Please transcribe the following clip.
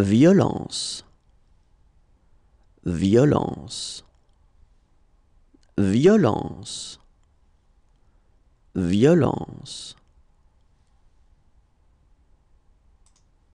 violence, violence, violence, violence.